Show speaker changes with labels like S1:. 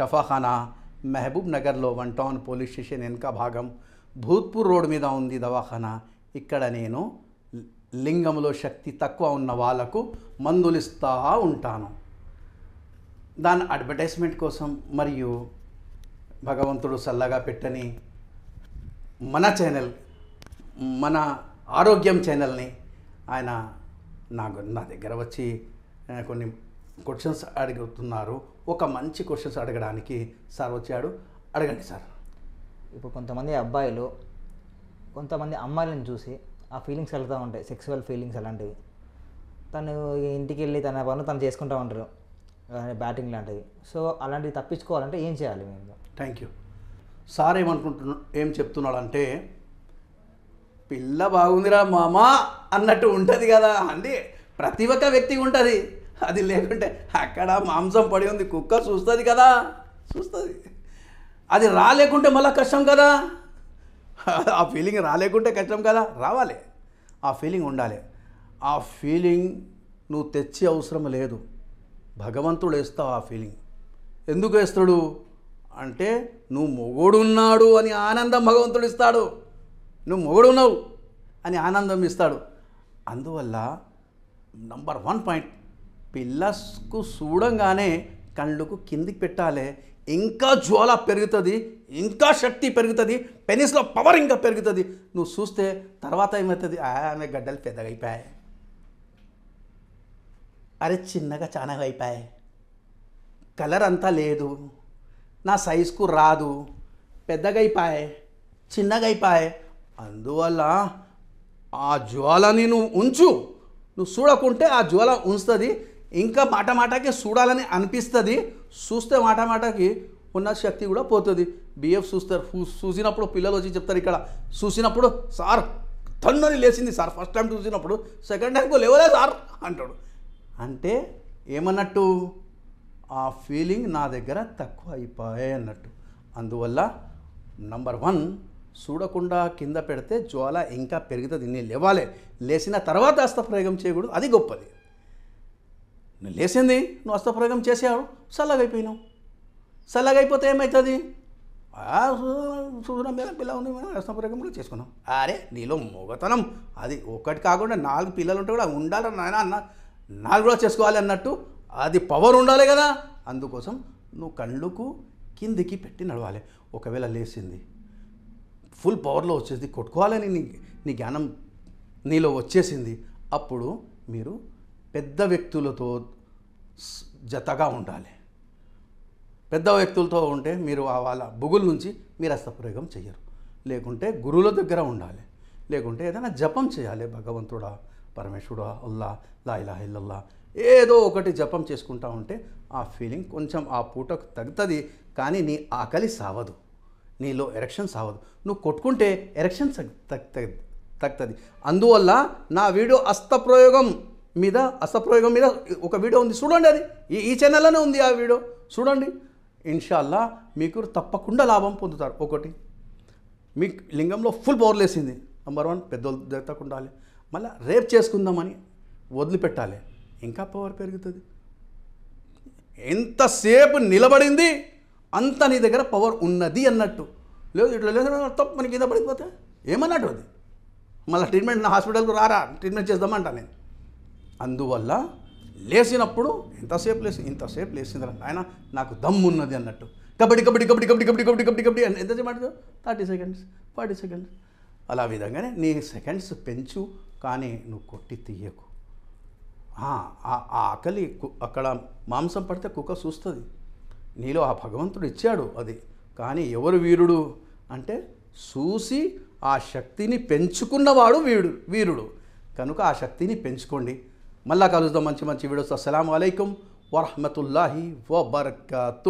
S1: షఫాఖానా మహబూబ్ నగర్లో one town police station వెనుక భాగం భూత్పూర్ రోడ్ మీద ఉంది దవాఖానా ఇక్కడ నేను లింగంలో శక్తి తక్కువ ఉన్న వాళ్లకు మందులు ఇస్తూ ఉంటాను దాని అడ్వర్టైజ్మెంట్ కోసం మరియు భగవంతుడు చల్లగా పెట్టని మన ఛానల్ మన ఆరోగ్యం ఛానల్ని ఆయన నాకు నా దగ్గర వచ్చి కొన్ని క్వశ్చన్స్ అడుగుతున్నారు ఒక మంచి క్వశ్చన్స్ అడగడానికి సార్ వచ్చాడు అడగండి సార్ ఇప్పుడు కొంతమంది అబ్బాయిలు కొంతమంది అమ్మాయిలను చూసి ఆ ఫీలింగ్స్ వెళ్తూ ఉంటాయి సెక్సువల్ ఫీలింగ్స్ అలాంటివి తను ఇంటికి వెళ్ళి తన పనులు తను చేసుకుంటూ ఉంటారు బ్యాటింగ్ లాంటివి సో అలాంటివి తప్పించుకోవాలంటే ఏం చేయాలి మేము థ్యాంక్ యూ సార్ ఏమనుకుంటున్నా ఏం చెప్తున్నాడంటే పిల్ల బాగుందిరా మామ అన్నట్టు ఉంటుంది కదా అండి ప్రతి ఒక్క వ్యక్తికి ఉంటుంది అది లేకుంటే అక్కడ మాంసం పడి ఉంది కుక్క చూస్తుంది కదా చూస్తుంది అది రాలేకుంటే మళ్ళీ కష్టం కదా ఆ ఫీలింగ్ రాలేకుంటే కష్టం కదా రావాలి ఆ ఫీలింగ్ ఉండాలి ఆ ఫీలింగ్ నువ్వు తెచ్చి అవసరం లేదు భగవంతుడు వేస్తావు ఆ ఫీలింగ్ ఎందుకు వేస్తాడు అంటే నువ్వు మొగుడున్నాడు అని ఆనందం భగవంతుడు ఇస్తాడు నువ్వు మొగుడున్నావు అని ఆనందం ఇస్తాడు అందువల్ల నంబర్ వన్ పాయింట్ పిల్లస్కు చూడంగానే కళ్ళకు కిందికి పెట్టాలి ఇంకా జ్వాల పెరుగుతుంది ఇంకా శక్తి పెరుగుతుంది పెనిస్లో పవర్ ఇంకా పెరుగుతుంది నువ్వు చూస్తే తర్వాత ఏమవుతుంది ఆమె గడ్డలు పెద్దగా అయిపోయాయి అరే చిన్నగా చాలా అయిపోయాయి కలర్ అంతా లేదు నా సైజుకు రాదు పెద్దగా అయిపోయాయి చిన్నగా అయిపోయాయి అందువల్ల ఆ జ్వాలని నువ్వు ఉంచు నువ్వు చూడకుంటే ఆ జ్వాల ఉంచుతుంది ఇంకా మాట మాటకి చూడాలని అనిపిస్తుంది చూస్తే మాట మాటకి ఉన్న శక్తి కూడా పోతుంది బిఎఫ్ చూస్తారు చూసినప్పుడు పిల్లలు వచ్చి చెప్తారు ఇక్కడ చూసినప్పుడు సార్ తండ్రి లేచింది సార్ ఫస్ట్ టైం చూసినప్పుడు సెకండ్ టైంకు లేవలే సార్ అంటాడు అంటే ఏమన్నట్టు ఆ ఫీలింగ్ నా దగ్గర తక్కువ అయిపోయాయి అన్నట్టు అందువల్ల నంబర్ వన్ చూడకుండా కింద పెడితే జ్వాల ఇంకా పెరుగుతుంది నేను లేవాలి లేచిన తర్వాత అస్త ప్రయోగం చేయకూడదు అది గొప్పది నువ్వు లేచింది నువ్వు అస్తప్రయోగం చేసావు సల్లగైపోయినావు సల్లగైపోతే ఏమవుతుంది చూసిన మీద పిల్ల ఉంది అస్తప్రయోగం కూడా చేసుకున్నాం అరే నీలో మొగతనం అది ఒకటి కాకుండా నాలుగు పిల్లలు ఉంటే కూడా ఉండాలని నాయన అన్న నాలుగు కూడా చేసుకోవాలి అన్నట్టు అది పవర్ ఉండాలి కదా అందుకోసం నువ్వు కళ్ళుకు కిందికి పెట్టి నడవాలి ఒకవేళ లేచింది ఫుల్ పవర్లో వచ్చేసి కొట్టుకోవాలని నీ నీ జ్ఞానం నీలో వచ్చేసింది అప్పుడు మీరు పెద్ద వ్యక్తులతో జతగా ఉండాలి పెద్ద వ్యక్తులతో ఉంటే మీరు వాళ్ళ బుగుల నుంచి మీరు అస్తప్రయోగం చేయరు లేకుంటే గురువుల దగ్గర ఉండాలి లేకుంటే ఏదైనా జపం చేయాలి భగవంతుడా పరమేశ్వరుడా అల్లా లా ఇలా ఇల్లల్లా ఏదో ఒకటి జపం చేసుకుంటా ఉంటే ఆ ఫీలింగ్ కొంచెం ఆ పూటకు తగ్గుతుంది కానీ నీ ఆకలి సావదు నీలో ఎరక్షన్ సావదు నువ్వు కొట్టుకుంటే ఎరక్షన్ తగ్గుతుంది అందువల్ల నా వీడియో అస్తప్రయోగం మీద అసప్రయోగం మీద ఒక వీడియో ఉంది చూడండి అది ఈ ఈ ఛానల్లోనే ఉంది ఆ వీడియో చూడండి ఇన్షాల్లా మీకు తప్పకుండా లాభం పొందుతారు ఒకటి మీ లింగంలో ఫుల్ పవర్ లేసింది నెంబర్ వన్ పెద్దోళ్ళు దగ్గరకు ఉండాలి మళ్ళీ రేప్ చేసుకుందామని వదిలిపెట్టాలి ఇంకా పవర్ పెరుగుతుంది ఎంతసేపు నిలబడింది అంత నీ దగ్గర పవర్ ఉన్నది అన్నట్టు లేదు ఇట్లా లేదు తప్ప మనకి కింద పడిపోతే ఏమన్నట్టు అది మళ్ళీ ట్రీట్మెంట్ నా హాస్పిటల్కు రారా ట్రీట్మెంట్ చేద్దామంటా నేను అందువల్ల లేచినప్పుడు ఇంతసేపు లేచి ఇంతసేపు లేచిందిరా ఆయన నాకు దమ్మున్నది అన్నట్టు కబడ్డీ కబడ్డీ కబడ్డీ కబడ్డీ కబడ్డీ కబడ్డీ కబడ్డీ కబడ్డీ అని ఎంతసేపు ఆడుతావు థర్టీ సెకండ్స్ ఫార్టీ సెకండ్స్ అలా విధంగానే నీ సెకండ్స్ పెంచు కానీ నువ్వు కొట్టి తీయకు ఆ ఆకలి అక్కడ మాంసం పడితే కుక్క చూస్తుంది నీలో ఆ భగవంతుడు ఇచ్చాడు అది కానీ ఎవరు వీరుడు అంటే చూసి ఆ శక్తిని పెంచుకున్నవాడు వీడు వీరుడు కనుక ఆ శక్తిని పెంచుకోండి ملا کالوز دو منچ منچ ویڈیو سلام علیکم ورحمت اللہ